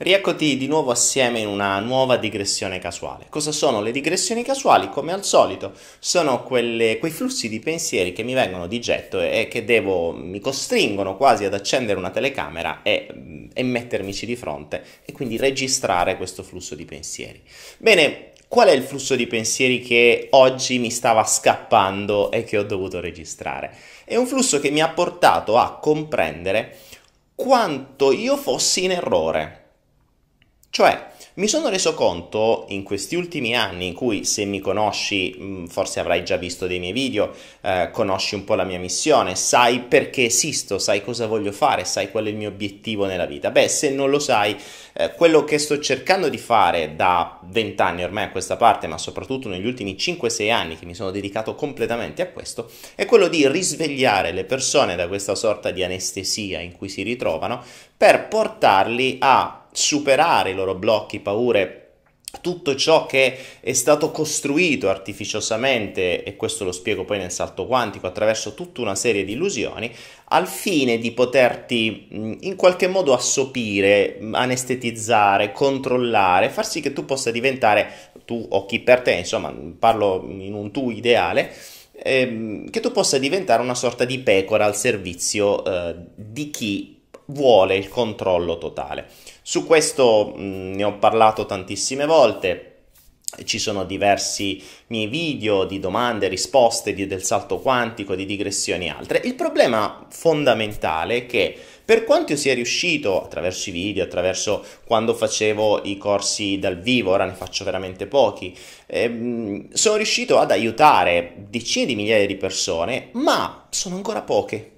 Rieccoti di nuovo assieme in una nuova digressione casuale. Cosa sono le digressioni casuali? Come al solito, sono quelle, quei flussi di pensieri che mi vengono di getto e che devo, mi costringono quasi ad accendere una telecamera e, e mettermici di fronte e quindi registrare questo flusso di pensieri. Bene, qual è il flusso di pensieri che oggi mi stava scappando e che ho dovuto registrare? È un flusso che mi ha portato a comprendere quanto io fossi in errore cioè, mi sono reso conto in questi ultimi anni in cui se mi conosci, mm, forse avrai già visto dei miei video, eh, conosci un po' la mia missione, sai perché esisto, sai cosa voglio fare, sai qual è il mio obiettivo nella vita. Beh, se non lo sai, eh, quello che sto cercando di fare da vent'anni ormai a questa parte, ma soprattutto negli ultimi 5-6 anni che mi sono dedicato completamente a questo, è quello di risvegliare le persone da questa sorta di anestesia in cui si ritrovano per portarli a superare i loro blocchi, paure, tutto ciò che è stato costruito artificiosamente, e questo lo spiego poi nel salto quantico, attraverso tutta una serie di illusioni, al fine di poterti in qualche modo assopire, anestetizzare, controllare, far sì che tu possa diventare tu o chi per te, insomma, parlo in un tu ideale, ehm, che tu possa diventare una sorta di pecora al servizio eh, di chi vuole il controllo totale. Su questo mh, mm, ne ho parlato tantissime volte, ci sono diversi miei video di domande, e risposte, di, del salto quantico, di digressioni e altre. Il problema fondamentale è che per quanto io sia riuscito attraverso i video, attraverso quando facevo i corsi dal vivo, ora ne faccio veramente pochi, ehm, sono riuscito ad aiutare decine di migliaia di persone, ma sono ancora poche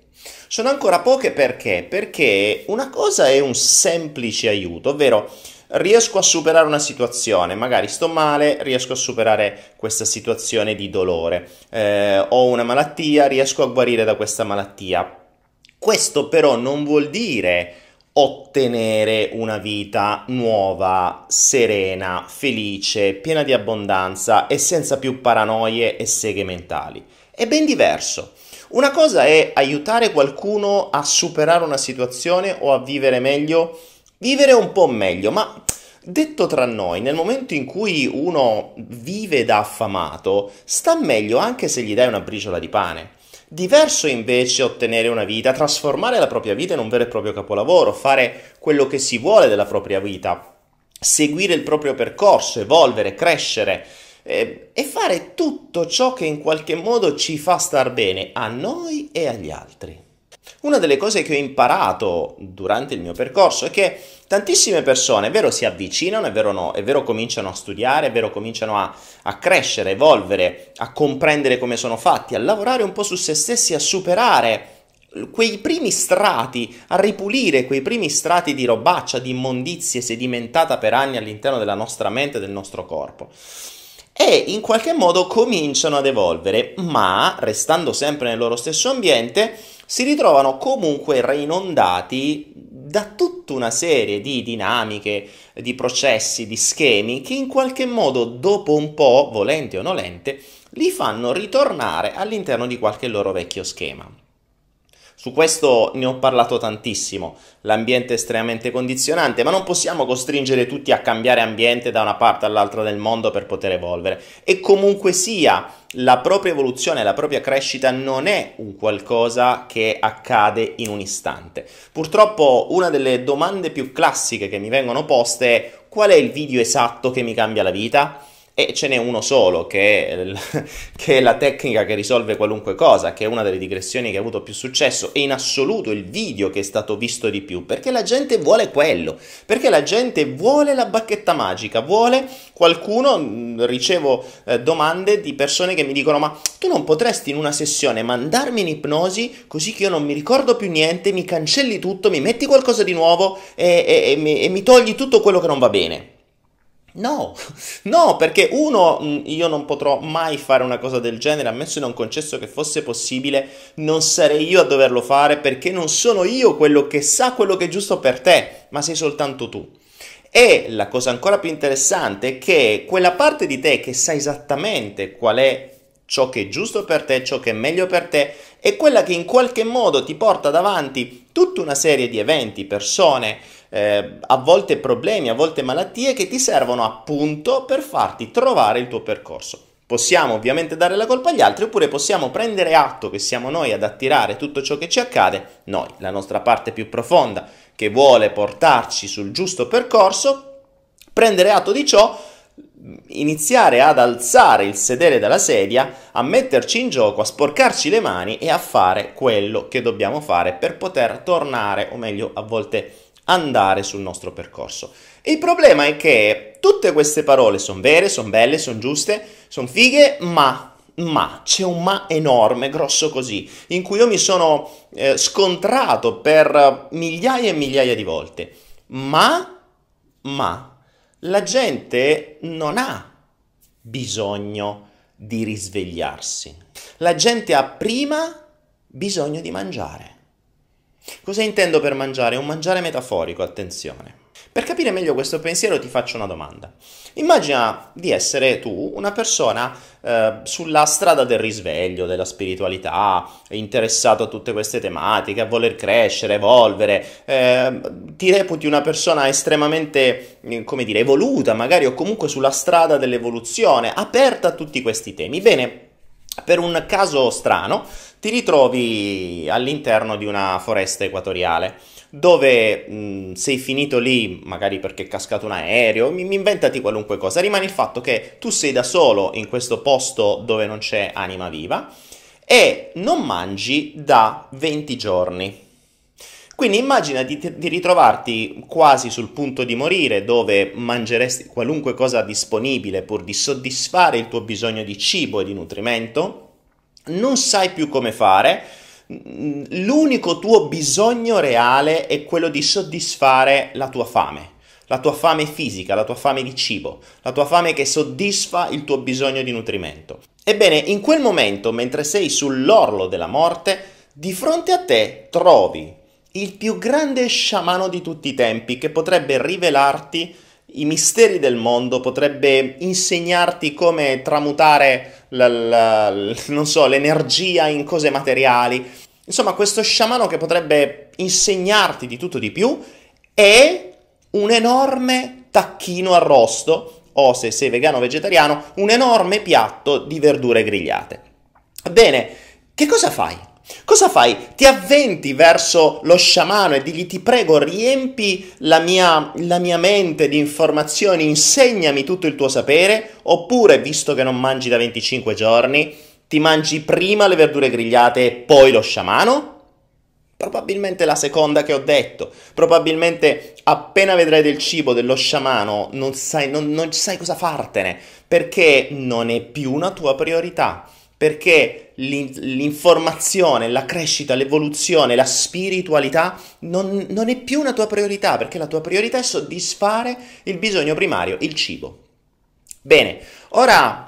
sono ancora poche perché? Perché una cosa è un semplice aiuto, ovvero riesco a superare una situazione, magari sto male, riesco a superare questa situazione di dolore, eh, ho una malattia, riesco a guarire da questa malattia. Questo però non vuol dire ottenere una vita nuova, serena, felice, piena di abbondanza e senza più paranoie e seghe mentali. È ben diverso. Una cosa è aiutare qualcuno a superare una situazione o a vivere meglio, vivere un po' meglio, ma Detto tra noi, nel momento in cui uno vive da affamato, sta meglio anche se gli dai una briciola di pane. Diverso invece ottenere una vita, trasformare la propria vita in un vero e proprio capolavoro, fare quello che si vuole della propria vita, seguire il proprio percorso, evolvere, crescere. Ehm, e, fare tutto ciò che in qualche modo ci fa star bene a noi e agli altri. Una delle cose che ho imparato durante il mio percorso è che tantissime persone, è vero, si avvicinano, è vero no, è vero cominciano a studiare, è vero cominciano a, a crescere, evolvere, a comprendere come sono fatti, a lavorare un po' su se stessi, a superare quei primi strati, a ripulire quei primi strati di robaccia, di immondizie sedimentata per anni all'interno della nostra mente e del nostro corpo e in qualche modo cominciano ad evolvere, ma restando sempre nel loro stesso ambiente si ritrovano comunque reinondati da tutta una serie di dinamiche, di processi, di schemi che in qualche modo dopo un po', volente o nolente, li fanno ritornare all'interno di qualche loro vecchio schema. Su questo ne ho parlato tantissimo, l'ambiente è estremamente condizionante, ma non possiamo costringere tutti a cambiare ambiente da una parte all'altra del mondo per poter evolvere. E comunque sia, la propria evoluzione, la propria crescita non è un qualcosa che accade in un istante. Purtroppo una delle domande più classiche che mi vengono poste è qual è il video esatto che mi cambia la vita? e ce n'è uno solo che è, il, che è, la tecnica che risolve qualunque cosa, che è una delle digressioni che ha avuto più successo e in assoluto il video che è stato visto di più, perché la gente vuole quello, perché la gente vuole la bacchetta magica, vuole qualcuno, mhmm, ricevo eh, domande di persone che mi dicono ma tu non potresti in una sessione mandarmi in ipnosi così che io non mi ricordo più niente, mi cancelli tutto, mi metti qualcosa di nuovo e, e, e, mi, e mi togli tutto quello che non va bene. No, no, perché uno, mm, io non potrò mai fare una cosa del genere, ammesso in un concesso che fosse possibile, non sarei io a doverlo fare perché non sono io quello che sa quello che è giusto per te, ma sei soltanto tu. E la cosa ancora più interessante è che quella parte di te che sa esattamente qual è ciò che è giusto per te, ciò che è meglio per te, è quella che in qualche modo ti porta davanti tutta una serie di eventi, persone, eh, a volte problemi, a volte malattie che ti servono appunto per farti trovare il tuo percorso. Possiamo ovviamente dare la colpa agli altri oppure possiamo prendere atto che siamo noi ad attirare tutto ciò che ci accade, noi, la nostra parte più profonda che vuole portarci sul giusto percorso, prendere atto di ciò iniziare ad alzare il sedere dalla sedia, a metterci in gioco, a sporcarci le mani e a fare quello che dobbiamo fare per poter tornare, o meglio, a volte andare sul nostro percorso. Il problema è che tutte queste parole sono vere, sono belle, sono giuste, sono fighe, ma ma c'è un ma enorme, grosso così, in cui io mi sono eh, scontrato per migliaia e migliaia di volte. Ma ma la gente non ha bisogno di risvegliarsi, la gente ha prima bisogno di mangiare. Cosa intendo per mangiare? un mangiare metaforico, attenzione. Per capire meglio questo pensiero ti faccio una domanda. Immagina di essere tu una persona eh, sulla strada del risveglio, della spiritualità, interessato a tutte queste tematiche, a voler crescere, evolvere, eh, ti reputi una persona estremamente, mm, come dire, evoluta magari o comunque sulla strada dell'evoluzione, aperta a tutti questi temi. Bene, per un caso strano ti ritrovi all'interno di una foresta equatoriale dove mh, sei finito lì, magari perché è cascato un aereo, mi, mi inventati qualunque cosa, rimane il fatto che tu sei da solo in questo posto dove non c'è anima viva e non mangi da 20 giorni. Quindi immagina di, di, ritrovarti quasi sul punto di morire, dove mangeresti qualunque cosa disponibile pur di soddisfare il tuo bisogno di cibo e di nutrimento, non sai più come fare, Mm, l'unico tuo bisogno reale è quello di soddisfare la tua fame, la tua fame fisica, la tua fame di cibo, la tua fame che soddisfa il tuo bisogno di nutrimento. Ebbene, in quel momento, mentre sei sull'orlo della morte, di fronte a te trovi il più grande sciamano di tutti i tempi che potrebbe rivelarti i misteri del mondo, potrebbe insegnarti come tramutare la, la, la, so, l'energia in cose materiali. Insomma, questo sciamano che potrebbe insegnarti di tutto di più è un enorme tacchino arrosto, o se sei vegano o vegetariano, un enorme piatto di verdure grigliate. Bene, che cosa fai? Cosa fai? Ti avventi verso lo sciamano e digli ti prego riempi la mia, la mia mente di informazioni, insegnami tutto il tuo sapere, oppure visto che non mangi da 25 giorni, ti mangi prima le verdure grigliate e poi lo sciamano? Probabilmente la seconda che ho detto. Probabilmente appena vedrai del cibo dello sciamano non sai, non, non sai cosa fartene, perché non è più una tua priorità. Perché l'informazione, la crescita, l'evoluzione, la spiritualità non, non è più una tua priorità perché la tua priorità è soddisfare il bisogno primario, il cibo. Bene, ora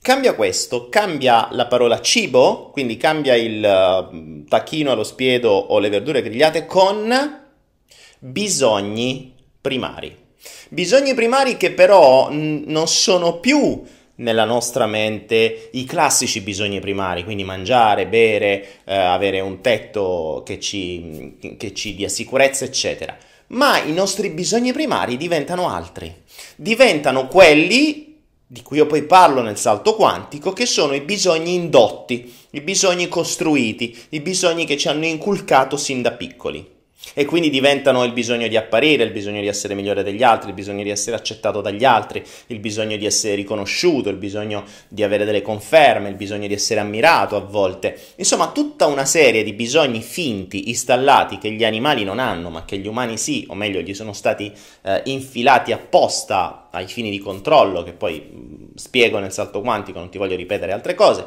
Cambia questo, cambia la parola cibo, quindi cambia il eh, tacchino allo spiedo o le verdure grigliate con bisogni primari. Bisogni primari che però non sono più nella nostra mente i classici bisogni primari, quindi mangiare, bere, eh, avere un tetto che ci, che ci dia sicurezza, eccetera. Ma i nostri bisogni primari diventano altri, diventano quelli di cui io poi parlo nel salto quantico, che sono i bisogni indotti, i bisogni costruiti, i bisogni che ci hanno inculcato sin da piccoli e quindi diventano il bisogno di apparire, il bisogno di essere migliore degli altri, il bisogno di essere accettato dagli altri, il bisogno di essere riconosciuto, il bisogno di avere delle conferme, il bisogno di essere ammirato a volte. Insomma, tutta una serie di bisogni finti, installati, che gli animali non hanno, ma che gli umani sì, o meglio, gli sono stati eh, infilati apposta ai fini di controllo, che poi mh, mm, spiego nel salto quantico, non ti voglio ripetere altre cose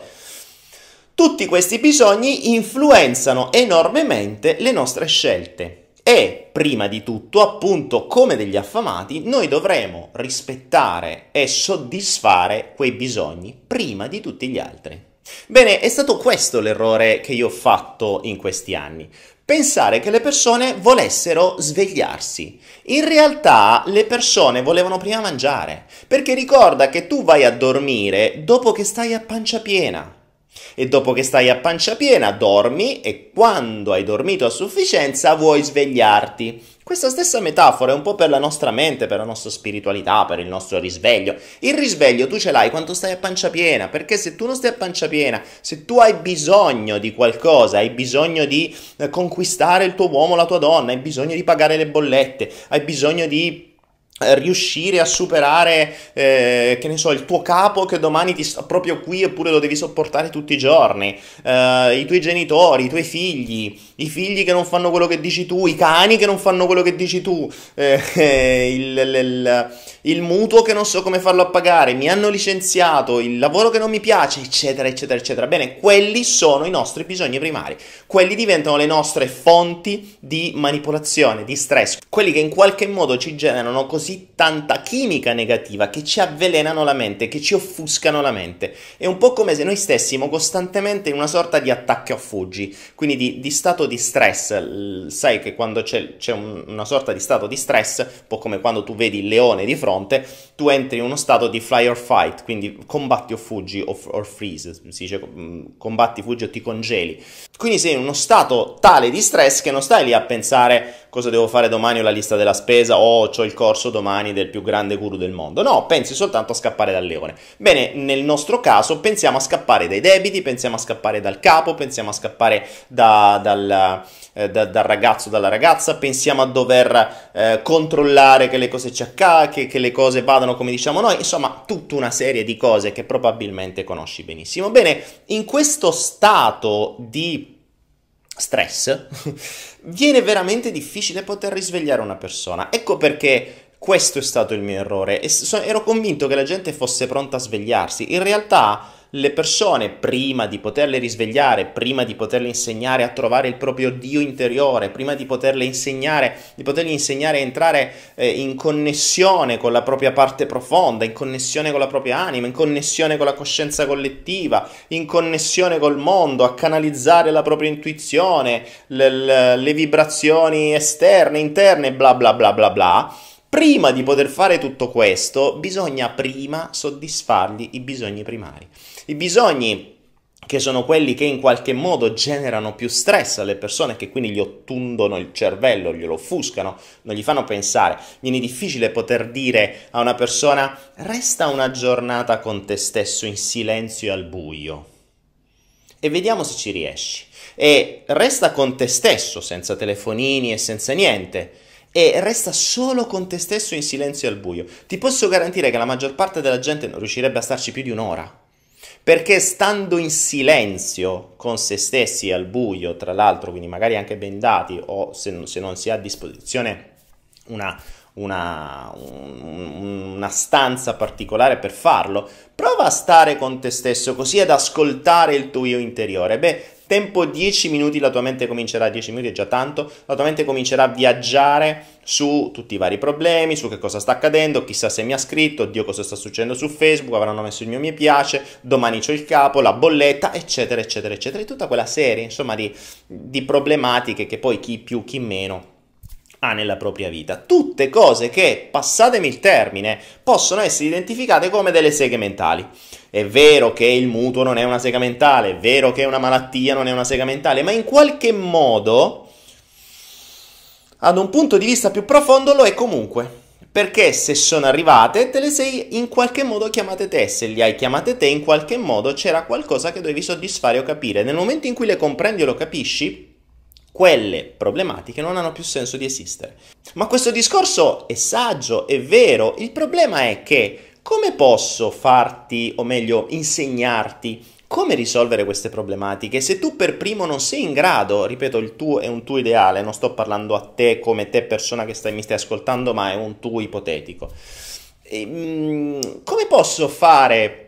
tutti questi bisogni influenzano enormemente le nostre scelte e, prima di tutto, appunto, come degli affamati, noi dovremo rispettare e soddisfare quei bisogni prima di tutti gli altri. Bene, è stato questo l'errore che io ho fatto in questi anni. Pensare che le persone volessero svegliarsi. In realtà le persone volevano prima mangiare, perché ricorda che tu vai a dormire dopo che stai a pancia piena. E dopo che stai a pancia piena, dormi e quando hai dormito a sufficienza vuoi svegliarti. Questa stessa metafora è un po' per la nostra mente, per la nostra spiritualità, per il nostro risveglio. Il risveglio tu ce l'hai quando stai a pancia piena, perché se tu non stai a pancia piena, se tu hai bisogno di qualcosa, hai bisogno di eh, conquistare il tuo uomo, la tua donna, hai bisogno di pagare le bollette, hai bisogno di eh, riuscire a superare, eh, che ne so, il tuo capo che domani ti sta proprio qui eppure lo devi sopportare tutti i giorni, eh, i tuoi genitori, i tuoi figli, i figli che non fanno quello che dici tu, i cani che non fanno quello che dici tu, eh, eh il, il, il, il, mutuo che non so come farlo a pagare, mi hanno licenziato, il lavoro che non mi piace, eccetera, eccetera, eccetera. Bene, quelli sono i nostri bisogni primari, quelli diventano le nostre fonti di manipolazione, di stress, quelli che in qualche modo ci generano così tanta chimica negativa che ci avvelenano la mente, che ci offuscano la mente. È un po' come se noi stessimo costantemente in una sorta di attacco a fuggi, quindi di, di stato di di stress, sai che quando c'è, c'è una sorta di stato di stress, un po' come quando tu vedi il leone di fronte, tu entri in uno stato di fly or fight, quindi combatti o fuggi o or freeze, si dice mm, combatti, fuggi o ti congeli. Quindi sei in uno stato tale di stress che non stai lì a pensare cosa devo fare domani o la lista della spesa o oh, ho il corso domani del più grande guru del mondo. No, pensi soltanto a scappare dal leone. Bene, nel nostro caso pensiamo a scappare dai debiti, pensiamo a scappare dal capo, pensiamo a scappare da, dal eh, da, dal ragazzo o dalla ragazza, pensiamo a dover eh, controllare che le cose ci accadano, che, che le cose vadano come diciamo noi, insomma tutta una serie di cose che probabilmente conosci benissimo. Bene, in questo stato di stress viene veramente difficile poter risvegliare una persona. Ecco perché questo è stato il mio errore. ero convinto che la gente fosse pronta a svegliarsi. In realtà le persone prima di poterle risvegliare, prima di poterle insegnare a trovare il proprio Dio interiore, prima di poterle insegnare, di potergli insegnare a entrare eh, in connessione con la propria parte profonda, in connessione con la propria anima, in connessione con la coscienza collettiva, in connessione col mondo, a canalizzare la propria intuizione, le, le, le vibrazioni esterne, interne, bla bla bla bla bla Prima di poter fare tutto questo, bisogna prima soddisfargli i bisogni primari. I bisogni che sono quelli che in qualche modo generano più stress alle persone, che quindi gli ottundono il cervello, glielo offuscano, non gli fanno pensare. Viene difficile poter dire a una persona resta una giornata con te stesso in silenzio e al buio. E vediamo se ci riesci. E resta con te stesso, senza telefonini e senza niente e resta solo con te stesso in silenzio e al buio. Ti posso garantire che la maggior parte della gente non riuscirebbe a starci più di un'ora. Perché stando in silenzio con se stessi al buio, tra l'altro, quindi magari anche bendati o se, non, se non si ha a disposizione una, una, un, una, stanza particolare per farlo, prova a stare con te stesso così ad ascoltare il tuo io interiore. Beh, tempo 10 minuti la tua mente comincerà, 10 minuti è già tanto, la tua mente comincerà a viaggiare su tutti i vari problemi, su che cosa sta accadendo, chissà se mi ha scritto, oddio cosa sta succedendo su Facebook, avranno messo il mio mi piace, domani c'ho il capo, la bolletta, eccetera, eccetera, eccetera, e tutta quella serie, insomma, di, di problematiche che poi chi più, chi meno ha nella propria vita. Tutte cose che, passatemi il termine, possono essere identificate come delle seghe mentali. È vero che il mutuo non è una sega mentale, è vero che una malattia non è una sega mentale, ma in qualche modo, ad un punto di vista più profondo, lo è comunque. Perché se sono arrivate, te le sei in qualche modo chiamate te. Se le hai chiamate te, in qualche modo c'era qualcosa che dovevi soddisfare o capire. Nel momento in cui le comprendi o lo capisci, quelle problematiche non hanno più senso di esistere. Ma questo discorso è saggio, è vero, il problema è che come posso farti, o meglio, insegnarti come risolvere queste problematiche? Se tu per primo non sei in grado, ripeto, il tuo è un tuo ideale, non sto parlando a te come te persona che stai, mi stai ascoltando, ma è un tuo ipotetico. E, ehm, mh, come posso fare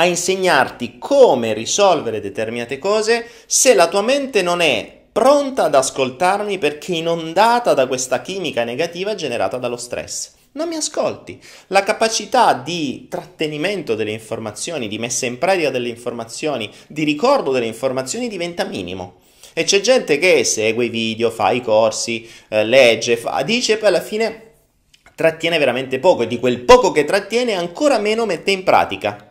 a insegnarti come risolvere determinate cose se la tua mente non è pronta ad ascoltarmi perché inondata da questa chimica negativa generata dallo stress? non mi ascolti. La capacità di trattenimento delle informazioni, di messa in pratica delle informazioni, di ricordo delle informazioni diventa minimo. E c'è gente che segue i video, fa i corsi, eh, legge, fa, dice e poi alla fine trattiene veramente poco e di quel poco che trattiene ancora meno mette in pratica.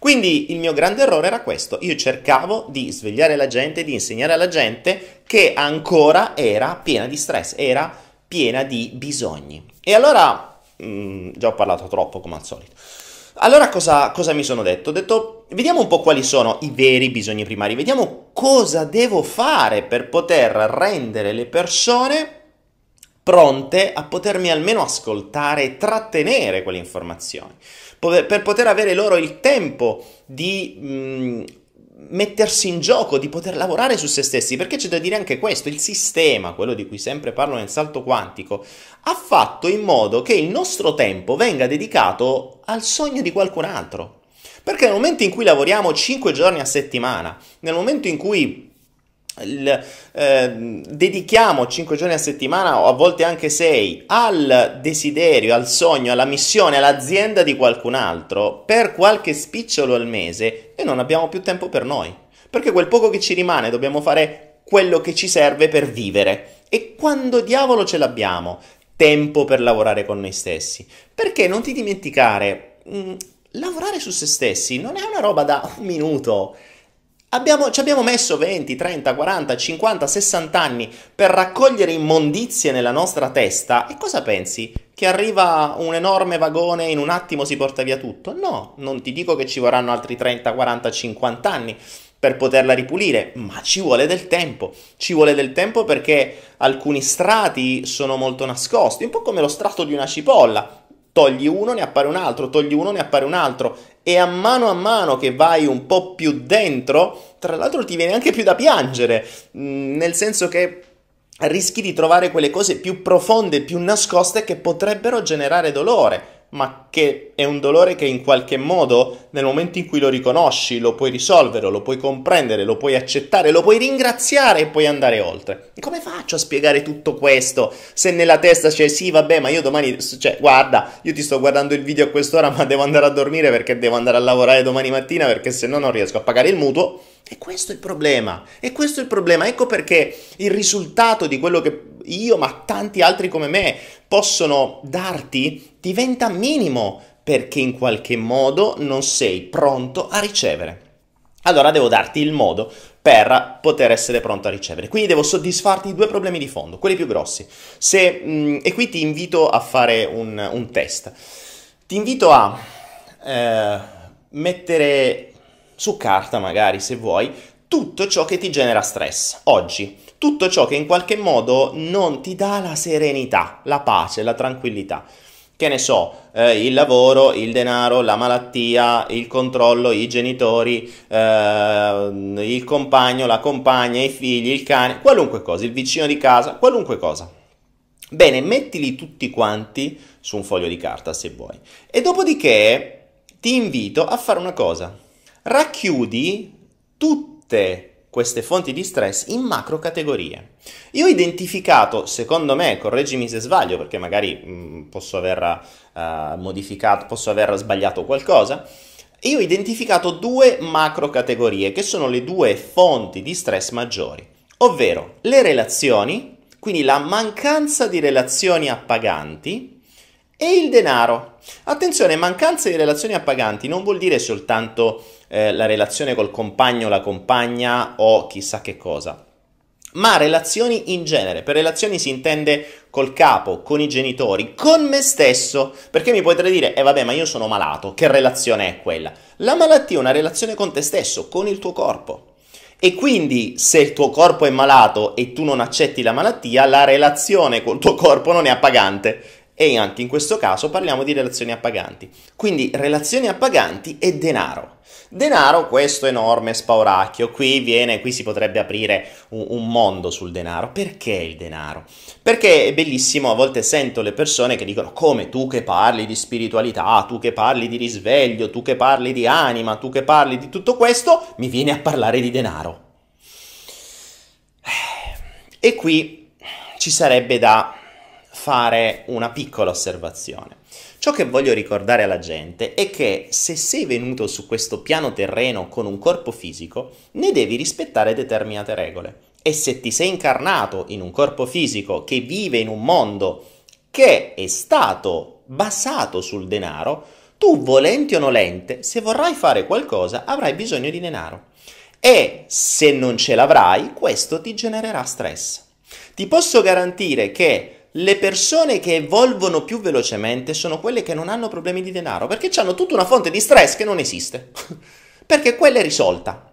Quindi il mio grande errore era questo, io cercavo di svegliare la gente, di insegnare alla gente che ancora era piena di stress, era piena di bisogni. E allora, mh, mm, già ho parlato troppo come al solito. Allora cosa, cosa, mi sono detto? Ho detto, vediamo un po' quali sono i veri bisogni primari, vediamo cosa devo fare per poter rendere le persone pronte a potermi almeno ascoltare e trattenere quelle informazioni, per poter avere loro il tempo di mh, mm, mettersi in gioco, di poter lavorare su se stessi, perché c'è da dire anche questo, il sistema, quello di cui sempre parlo nel salto quantico, ha fatto in modo che il nostro tempo venga dedicato al sogno di qualcun altro. Perché nel momento in cui lavoriamo 5 giorni a settimana, nel momento in cui il, eh, dedichiamo 5 giorni a settimana o a volte anche 6 al desiderio, al sogno, alla missione, all'azienda di qualcun altro, per qualche spicciolo al mese, e non abbiamo più tempo per noi. Perché quel poco che ci rimane dobbiamo fare quello che ci serve per vivere. E quando diavolo ce l'abbiamo? Tempo per lavorare con noi stessi. Perché non ti dimenticare, mh, mm, lavorare su se stessi non è una roba da un minuto Abbiamo, ci abbiamo messo 20, 30, 40, 50, 60 anni per raccogliere immondizie nella nostra testa e cosa pensi? Che arriva un enorme vagone e in un attimo si porta via tutto? No, non ti dico che ci vorranno altri 30, 40, 50 anni per poterla ripulire, ma ci vuole del tempo. Ci vuole del tempo perché alcuni strati sono molto nascosti, un po' come lo strato di una cipolla. Togli uno, ne appare un altro, togli uno, ne appare un altro e a mano a mano che vai un po' più dentro, tra l'altro ti viene anche più da piangere, mm, nel senso che rischi di trovare quelle cose più profonde, più nascoste che potrebbero generare dolore ma che è un dolore che in qualche modo nel momento in cui lo riconosci lo puoi risolvere, lo puoi comprendere, lo puoi accettare, lo puoi ringraziare e puoi andare oltre. E come faccio a spiegare tutto questo se nella testa c'è sì vabbè ma io domani, cioè guarda io ti sto guardando il video a quest'ora ma devo andare a dormire perché devo andare a lavorare domani mattina perché se no non riesco a pagare il mutuo e questo è il problema, e questo è il problema, ecco perché il risultato di quello che io, ma tanti altri come me, possono darti diventa minimo, perché in qualche modo non sei pronto a ricevere. Allora devo darti il modo per poter essere pronto a ricevere. Quindi devo soddisfarti di due problemi di fondo, quelli più grossi. Se, mh, mm, e qui ti invito a fare un, un test. Ti invito a eh, mettere su carta magari se vuoi, tutto ciò che ti genera stress oggi, tutto ciò che in qualche modo non ti dà la serenità, la pace, la tranquillità. Che ne so, eh, il lavoro, il denaro, la malattia, il controllo, i genitori, eh, il compagno, la compagna, i figli, il cane, qualunque cosa, il vicino di casa, qualunque cosa. Bene, mettili tutti quanti su un foglio di carta se vuoi. E dopodiché ti invito a fare una cosa racchiudi tutte queste fonti di stress in macro categorie. Io ho identificato, secondo me, correggimi se sbaglio, perché magari mh, mm, posso aver uh, modificato, posso aver sbagliato qualcosa. Io ho identificato due macro categorie che sono le due fonti di stress maggiori, ovvero le relazioni, quindi la mancanza di relazioni appaganti, e il denaro. Attenzione, mancanza di relazioni appaganti non vuol dire soltanto eh, la relazione col compagno, la compagna o chissà che cosa. Ma relazioni in genere, per relazioni si intende col capo, con i genitori, con me stesso, perché mi potrei dire, e eh vabbè, ma io sono malato, che relazione è quella? La malattia è una relazione con te stesso, con il tuo corpo. E quindi se il tuo corpo è malato e tu non accetti la malattia, la relazione col tuo corpo non è appagante e anche in questo caso parliamo di relazioni appaganti. Quindi relazioni appaganti e denaro. Denaro, questo enorme spauracchio, qui, viene, qui si potrebbe aprire un, un, mondo sul denaro. Perché il denaro? Perché è bellissimo, a volte sento le persone che dicono come tu che parli di spiritualità, tu che parli di risveglio, tu che parli di anima, tu che parli di tutto questo, mi vieni a parlare di denaro. Eh, e qui ci sarebbe da fare una piccola osservazione. Ciò che voglio ricordare alla gente è che se sei venuto su questo piano terreno con un corpo fisico, ne devi rispettare determinate regole. E se ti sei incarnato in un corpo fisico che vive in un mondo che è stato basato sul denaro, tu volenti o nolente, se vorrai fare qualcosa, avrai bisogno di denaro. E se non ce l'avrai, questo ti genererà stress. Ti posso garantire che le persone che evolvono più velocemente sono quelle che non hanno problemi di denaro, perché hanno tutta una fonte di stress che non esiste, perché quella è risolta.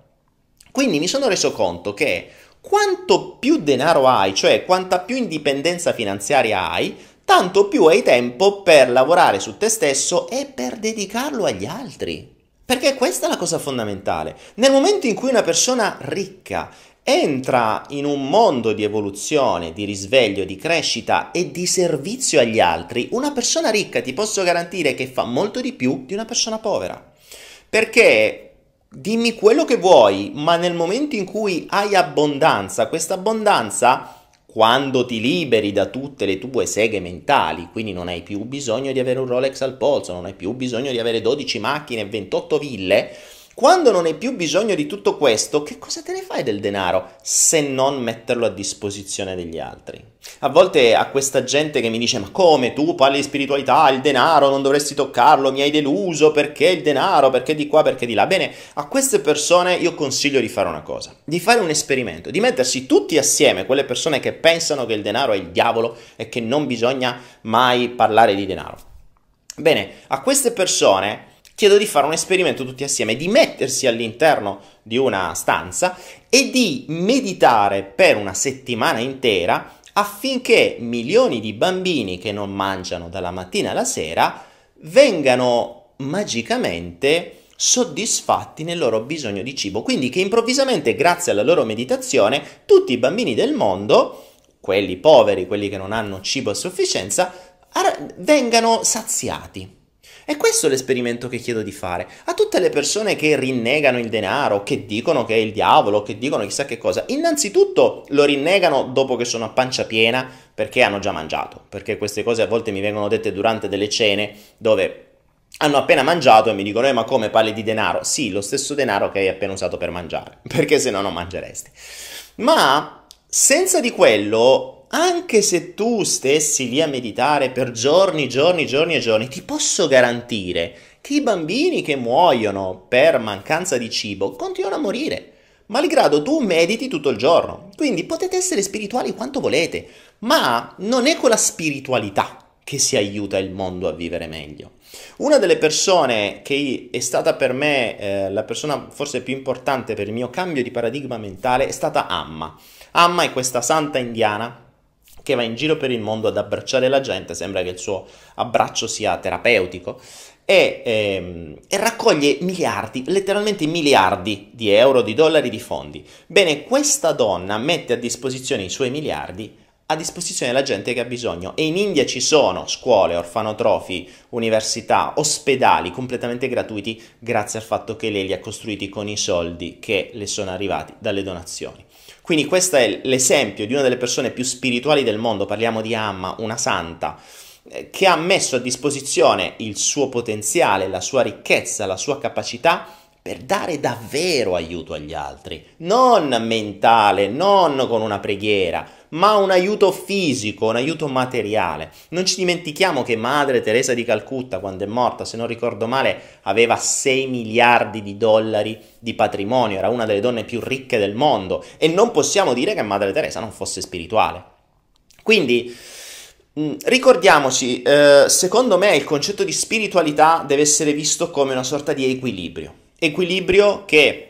Quindi mi sono reso conto che quanto più denaro hai, cioè quanta più indipendenza finanziaria hai, tanto più hai tempo per lavorare su te stesso e per dedicarlo agli altri. Perché questa è la cosa fondamentale. Nel momento in cui una persona ricca entra in un mondo di evoluzione, di risveglio, di crescita e di servizio agli altri, una persona ricca ti posso garantire che fa molto di più di una persona povera. Perché dimmi quello che vuoi, ma nel momento in cui hai abbondanza, questa abbondanza quando ti liberi da tutte le tue seghe mentali, quindi non hai più bisogno di avere un Rolex al polso, non hai più bisogno di avere 12 macchine e 28 ville, quando non hai più bisogno di tutto questo, che cosa te ne fai del denaro se non metterlo a disposizione degli altri? A volte a questa gente che mi dice ma come tu parli di spiritualità, il denaro non dovresti toccarlo, mi hai deluso, perché il denaro, perché di qua, perché di là. Bene, a queste persone io consiglio di fare una cosa, di fare un esperimento, di mettersi tutti assieme quelle persone che pensano che il denaro è il diavolo e che non bisogna mai parlare di denaro. Bene, a queste persone chiedo di fare un esperimento tutti assieme, di mettersi all'interno di una stanza e di meditare per una settimana intera affinché milioni di bambini che non mangiano dalla mattina alla sera vengano magicamente soddisfatti nel loro bisogno di cibo. Quindi che improvvisamente, grazie alla loro meditazione, tutti i bambini del mondo, quelli poveri, quelli che non hanno cibo a sufficienza, vengano saziati. È questo l'esperimento che chiedo di fare. A tutte le persone che rinnegano il denaro, che dicono che è il diavolo, che dicono chissà che cosa, innanzitutto lo rinnegano dopo che sono a pancia piena perché hanno già mangiato, perché queste cose a volte mi vengono dette durante delle cene dove hanno appena mangiato e mi dicono, eh, ma come parli di denaro? Sì, lo stesso denaro che hai appena usato per mangiare, perché se no non mangeresti. Ma senza di quello anche se tu stessi lì a meditare per giorni, giorni, giorni e giorni, ti posso garantire che i bambini che muoiono per mancanza di cibo continuano a morire, malgrado tu mediti tutto il giorno. Quindi potete essere spirituali quanto volete, ma non è con la spiritualità che si aiuta il mondo a vivere meglio. Una delle persone che è stata per me eh, la persona forse più importante per il mio cambio di paradigma mentale è stata Amma. Amma è questa santa indiana che va in giro per il mondo ad abbracciare la gente, sembra che il suo abbraccio sia terapeutico, e, ehm, e raccoglie miliardi, letteralmente miliardi di euro, di dollari, di fondi. Bene, questa donna mette a disposizione i suoi miliardi a disposizione della gente che ha bisogno e in India ci sono scuole, orfanotrofi, università, ospedali completamente gratuiti grazie al fatto che lei li ha costruiti con i soldi che le sono arrivati dalle donazioni. Quindi questo è l'esempio di una delle persone più spirituali del mondo, parliamo di Amma, una santa, eh, che ha messo a disposizione il suo potenziale, la sua ricchezza, la sua capacità per dare davvero aiuto agli altri, non mentale, non con una preghiera, ma un aiuto fisico, un aiuto materiale. Non ci dimentichiamo che Madre Teresa di Calcutta, quando è morta, se non ricordo male, aveva 6 miliardi di dollari di patrimonio, era una delle donne più ricche del mondo e non possiamo dire che Madre Teresa non fosse spirituale. Quindi mm, ricordiamoci, eh, secondo me il concetto di spiritualità deve essere visto come una sorta di equilibrio, equilibrio che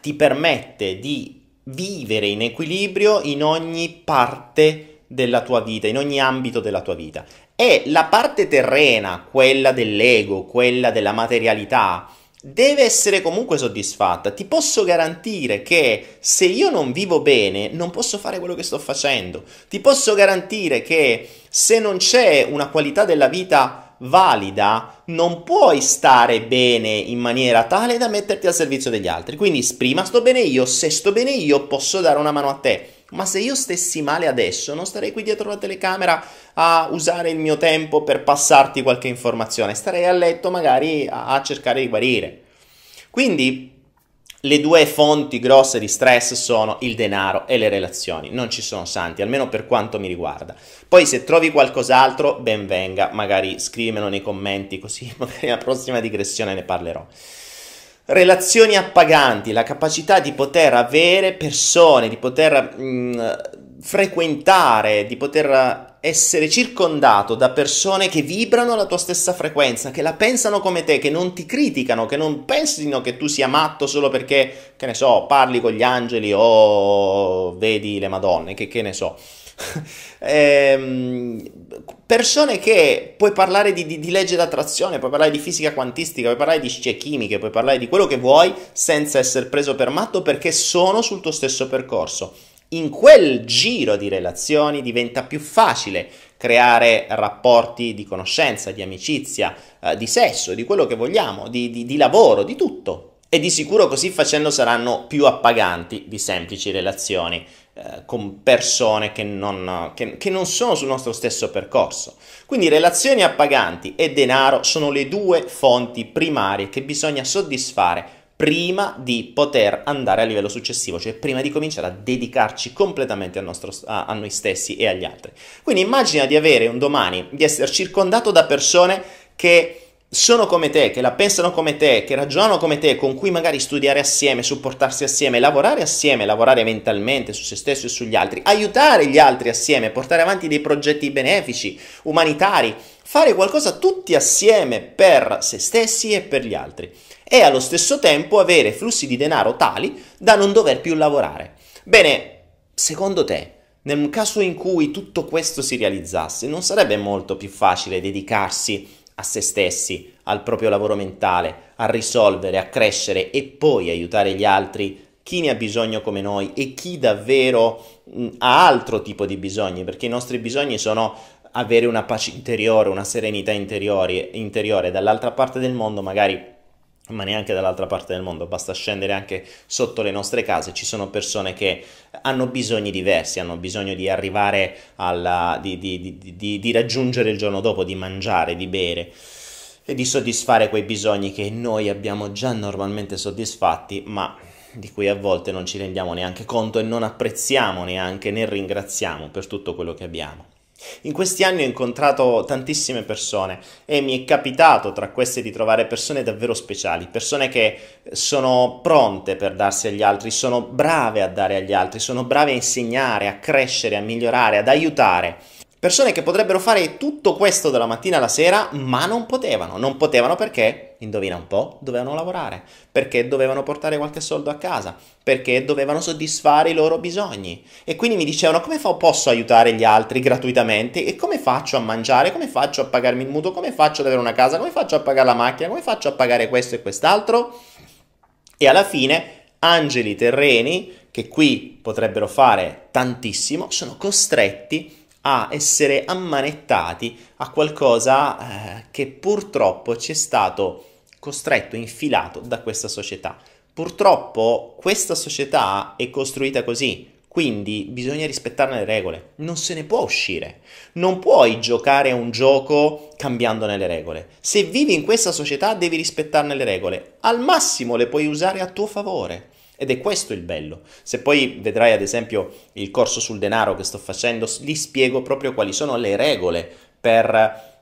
ti permette di vivere in equilibrio in ogni parte della tua vita, in ogni ambito della tua vita. E la parte terrena, quella dell'ego, quella della materialità, deve essere comunque soddisfatta. Ti posso garantire che se io non vivo bene, non posso fare quello che sto facendo. Ti posso garantire che se non c'è una qualità della vita valida, non puoi stare bene in maniera tale da metterti al servizio degli altri. Quindi prima sto bene io, se sto bene io posso dare una mano a te. Ma se io stessi male adesso, non starei qui dietro la telecamera a usare il mio tempo per passarti qualche informazione, starei a letto magari a, cercare di guarire. Quindi le due fonti grosse di stress sono il denaro e le relazioni, non ci sono santi, almeno per quanto mi riguarda. Poi se trovi qualcos'altro, ben venga, magari scrivimelo nei commenti così magari la prossima digressione ne parlerò. Relazioni appaganti, la capacità di poter avere persone, di poter mh, mm, frequentare, di poter eh, essere circondato da persone che vibrano la tua stessa frequenza, che la pensano come te, che non ti criticano, che non pensino che tu sia matto solo perché, che ne so, parli con gli angeli o vedi le madonne, che, che ne so. eh, persone che puoi parlare di, di, di legge d'attrazione, puoi parlare di fisica quantistica, puoi parlare di scie chimiche, puoi parlare di quello che vuoi senza essere preso per matto perché sono sul tuo stesso percorso in quel giro di relazioni diventa più facile creare rapporti di conoscenza, di amicizia, eh, di sesso, di quello che vogliamo, di, di, di lavoro, di tutto. E di sicuro così facendo saranno più appaganti di semplici relazioni eh, con persone che non, che, che non, sono sul nostro stesso percorso. Quindi relazioni appaganti e denaro sono le due fonti primarie che bisogna soddisfare prima di poter andare a livello successivo, cioè prima di cominciare a dedicarci completamente nostro, a, a noi stessi e agli altri. Quindi immagina di avere un domani, di essere circondato da persone che sono come te, che la pensano come te, che ragionano come te, con cui magari studiare assieme, supportarsi assieme, lavorare assieme, lavorare mentalmente su se stesso e sugli altri, aiutare gli altri assieme, portare avanti dei progetti benefici, umanitari, fare qualcosa tutti assieme per se stessi e per gli altri e allo stesso tempo avere flussi di denaro tali da non dover più lavorare. Bene, secondo te, nel caso in cui tutto questo si realizzasse, non sarebbe molto più facile dedicarsi a se stessi, al proprio lavoro mentale, a risolvere, a crescere e poi aiutare gli altri, chi ne ha bisogno come noi e chi davvero mm, ha altro tipo di bisogni, perché i nostri bisogni sono avere una pace interiore, una serenità interiore, interiore. dall'altra parte del mondo magari ma neanche dall'altra parte del mondo, basta scendere anche sotto le nostre case, ci sono persone che hanno bisogni diversi, hanno bisogno di arrivare alla, di, di, di, di raggiungere il giorno dopo, di mangiare, di bere e di soddisfare quei bisogni che noi abbiamo già normalmente soddisfatti, ma di cui a volte non ci rendiamo neanche conto e non apprezziamo neanche né ringraziamo per tutto quello che abbiamo. In questi anni ho incontrato tantissime persone e mi è capitato tra queste di trovare persone davvero speciali, persone che sono pronte per darsi agli altri, sono brave a dare agli altri, sono brave a insegnare, a crescere, a migliorare, ad aiutare. Persone che potrebbero fare tutto questo dalla mattina alla sera, ma non potevano, non potevano perché indovina un po', dovevano lavorare, perché dovevano portare qualche soldo a casa, perché dovevano soddisfare i loro bisogni. E quindi mi dicevano come fa, posso aiutare gli altri gratuitamente e come faccio a mangiare, come faccio a pagarmi il mutuo, come faccio ad avere una casa, come faccio a pagare la macchina, come faccio a pagare questo e quest'altro. E alla fine angeli terreni, che qui potrebbero fare tantissimo, sono costretti a essere ammanettati a qualcosa eh, che purtroppo ci è stato costretto, infilato da questa società. Purtroppo questa società è costruita così, quindi bisogna rispettarne le regole, non se ne può uscire. Non puoi giocare a un gioco cambiandone le regole. Se vivi in questa società devi rispettarne le regole, al massimo le puoi usare a tuo favore. Ed è questo il bello. Se poi vedrai ad esempio il corso sul denaro che sto facendo, lì spiego proprio quali sono le regole per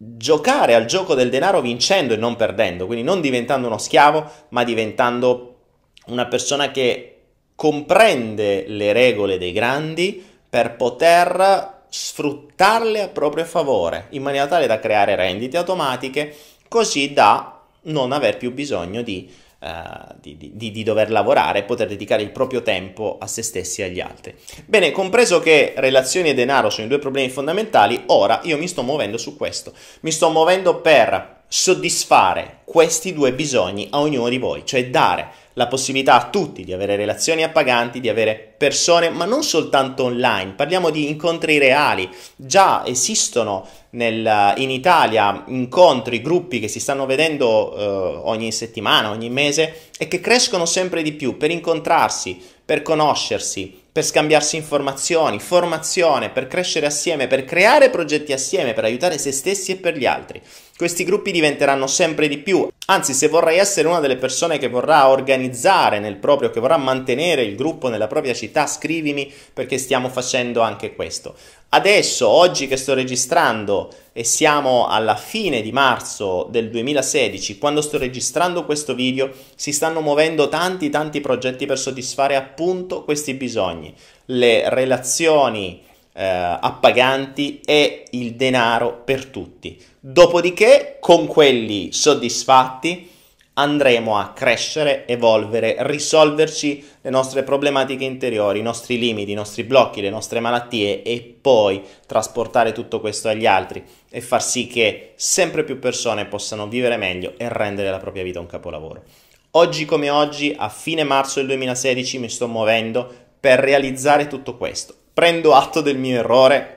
giocare al gioco del denaro vincendo e non perdendo, quindi non diventando uno schiavo, ma diventando una persona che comprende le regole dei grandi per poter sfruttarle a proprio favore, in maniera tale da creare rendite automatiche, così da non aver più bisogno di Uh, di, di, di, dover lavorare e poter dedicare il proprio tempo a se stessi e agli altri. Bene, compreso che relazioni e denaro sono i due problemi fondamentali, ora io mi sto muovendo su questo. Mi sto muovendo per soddisfare questi due bisogni a ognuno di voi, cioè dare la possibilità a tutti di avere relazioni appaganti, di avere persone, ma non soltanto online, parliamo di incontri reali. Già esistono nel, in Italia incontri, gruppi che si stanno vedendo eh, ogni settimana, ogni mese e che crescono sempre di più per incontrarsi, per conoscersi, per scambiarsi informazioni, formazione, per crescere assieme, per creare progetti assieme, per aiutare se stessi e per gli altri. Questi gruppi diventeranno sempre di più, anzi se vorrai essere una delle persone che vorrà organizzare nel proprio, che vorrà mantenere il gruppo nella propria città, scrivimi perché stiamo facendo anche questo. Adesso, oggi che sto registrando e siamo alla fine di marzo del 2016, quando sto registrando questo video, si stanno muovendo tanti tanti progetti per soddisfare appunto questi bisogni. Le relazioni eh, appaganti e il denaro per tutti. Dopodiché, con quelli soddisfatti, andremo a crescere, evolvere, risolverci le nostre problematiche interiori, i nostri limiti, i nostri blocchi, le nostre malattie e poi trasportare tutto questo agli altri e far sì che sempre più persone possano vivere meglio e rendere la propria vita un capolavoro. Oggi come oggi, a fine marzo del 2016, mi sto muovendo per realizzare tutto questo. Prendo atto del mio errore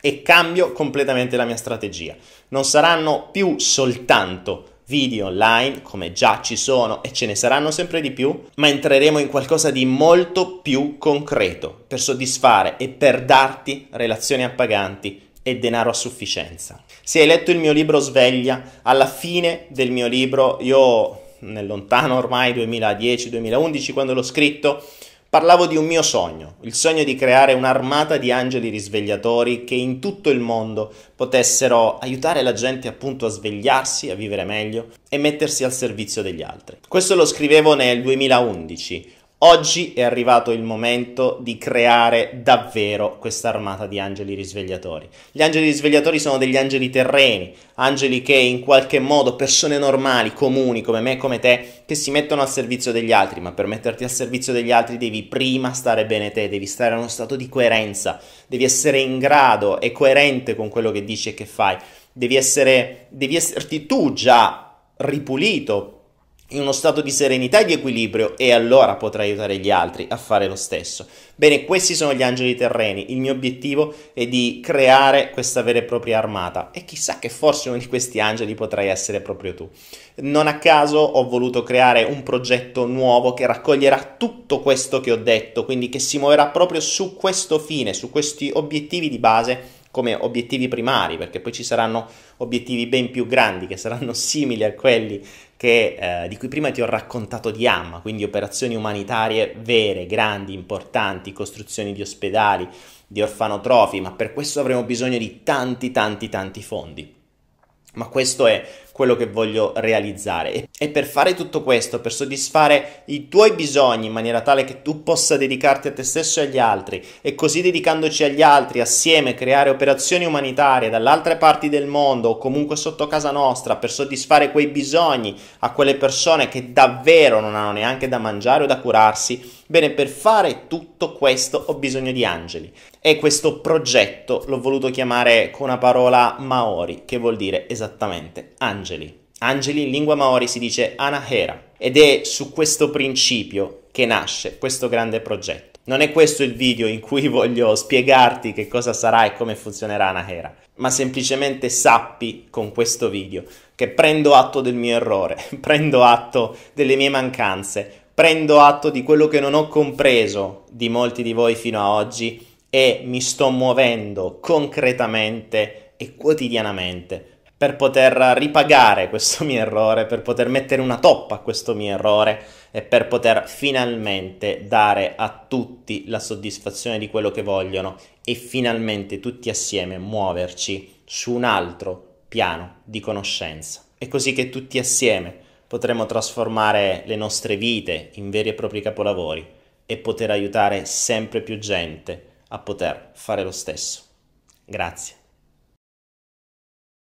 e cambio completamente la mia strategia non saranno più soltanto video online, come già ci sono e ce ne saranno sempre di più, ma entreremo in qualcosa di molto più concreto per soddisfare e per darti relazioni appaganti e denaro a sufficienza. Se hai letto il mio libro Sveglia, alla fine del mio libro, io nel lontano ormai 2010-2011 quando l'ho scritto, Parlavo di un mio sogno, il sogno di creare un'armata di angeli risvegliatori che in tutto il mondo potessero aiutare la gente appunto a svegliarsi, a vivere meglio e mettersi al servizio degli altri. Questo lo scrivevo nel 2011. Oggi è arrivato il momento di creare davvero questa armata di angeli risvegliatori. Gli angeli risvegliatori sono degli angeli terreni, angeli che in qualche modo, persone normali, comuni come me, come te, che si mettono al servizio degli altri, ma per metterti al servizio degli altri devi prima stare bene te, devi stare in uno stato di coerenza, devi essere in grado e coerente con quello che dici e che fai, devi, essere, devi esserti tu già ripulito, in uno stato di serenità e di equilibrio e allora potrai aiutare gli altri a fare lo stesso. Bene, questi sono gli angeli terreni. Il mio obiettivo è di creare questa vera e propria armata e chissà che forse uno di questi angeli potrai essere proprio tu. Non a caso ho voluto creare un progetto nuovo che raccoglierà tutto questo che ho detto, quindi che si muoverà proprio su questo fine, su questi obiettivi di base come obiettivi primari, perché poi ci saranno obiettivi ben più grandi che saranno simili a quelli che, eh, di cui prima ti ho raccontato di Amma, quindi operazioni umanitarie vere, grandi, importanti, costruzioni di ospedali, di orfanotrofi, ma per questo avremo bisogno di tanti, tanti, tanti fondi. Ma questo è quello che voglio realizzare. E per fare tutto questo, per soddisfare i tuoi bisogni in maniera tale che tu possa dedicarti a te stesso e agli altri, e così dedicandoci agli altri assieme creare operazioni umanitarie dall'altra parte del mondo o comunque sotto casa nostra per soddisfare quei bisogni a quelle persone che davvero non hanno neanche da mangiare o da curarsi, Bene, per fare tutto questo ho bisogno di angeli e questo progetto l'ho voluto chiamare con una parola Maori, che vuol dire esattamente angeli angeli. Angeli in lingua maori si dice anahera ed è su questo principio che nasce questo grande progetto. Non è questo il video in cui voglio spiegarti che cosa sarà e come funzionerà Anahera, ma semplicemente sappi con questo video che prendo atto del mio errore, prendo atto delle mie mancanze, prendo atto di quello che non ho compreso di molti di voi fino a oggi e mi sto muovendo concretamente e quotidianamente per poter ripagare questo mio errore, per poter mettere una toppa a questo mio errore e per poter finalmente dare a tutti la soddisfazione di quello che vogliono e finalmente tutti assieme muoverci su un altro piano di conoscenza. È così che tutti assieme potremo trasformare le nostre vite in veri e propri capolavori e poter aiutare sempre più gente a poter fare lo stesso. Grazie.